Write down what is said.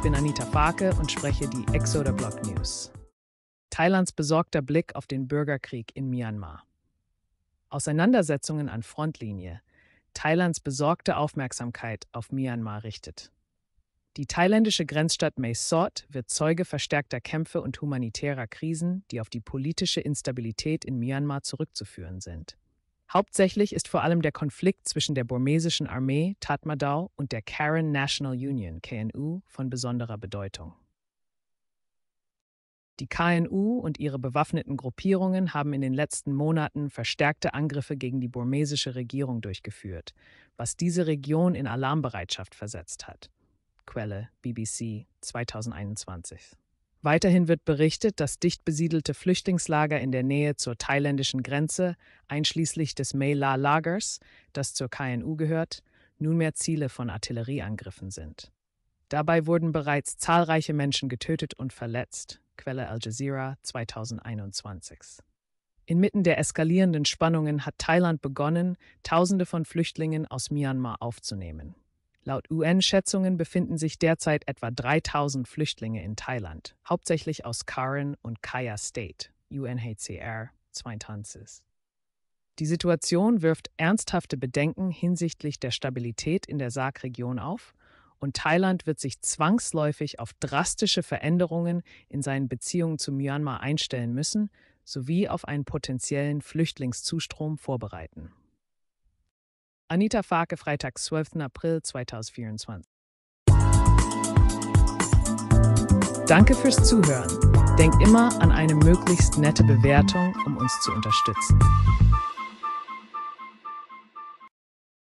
Ich bin Anita Farke und spreche die Exoder Block News. Thailands besorgter Blick auf den Bürgerkrieg in Myanmar. Auseinandersetzungen an Frontlinie. Thailands besorgte Aufmerksamkeit auf Myanmar richtet. Die thailändische Grenzstadt Mae wird Zeuge verstärkter Kämpfe und humanitärer Krisen, die auf die politische Instabilität in Myanmar zurückzuführen sind. Hauptsächlich ist vor allem der Konflikt zwischen der burmesischen Armee Tatmadaw und der Karen National Union KNU von besonderer Bedeutung. Die KNU und ihre bewaffneten Gruppierungen haben in den letzten Monaten verstärkte Angriffe gegen die burmesische Regierung durchgeführt, was diese Region in Alarmbereitschaft versetzt hat. Quelle BBC 2021 Weiterhin wird berichtet, dass dicht besiedelte Flüchtlingslager in der Nähe zur thailändischen Grenze, einschließlich des La lagers das zur KNU gehört, nunmehr Ziele von Artillerieangriffen sind. Dabei wurden bereits zahlreiche Menschen getötet und verletzt, Quelle Al Jazeera 2021. Inmitten der eskalierenden Spannungen hat Thailand begonnen, Tausende von Flüchtlingen aus Myanmar aufzunehmen. Laut UN-Schätzungen befinden sich derzeit etwa 3000 Flüchtlinge in Thailand, hauptsächlich aus Karen und Kaya State, UNHCR 22. Die Situation wirft ernsthafte Bedenken hinsichtlich der Stabilität in der SAK-Region auf und Thailand wird sich zwangsläufig auf drastische Veränderungen in seinen Beziehungen zu Myanmar einstellen müssen sowie auf einen potenziellen Flüchtlingszustrom vorbereiten. Anita Farke, Freitag, 12. April 2024. Danke fürs Zuhören. Denk immer an eine möglichst nette Bewertung, um uns zu unterstützen.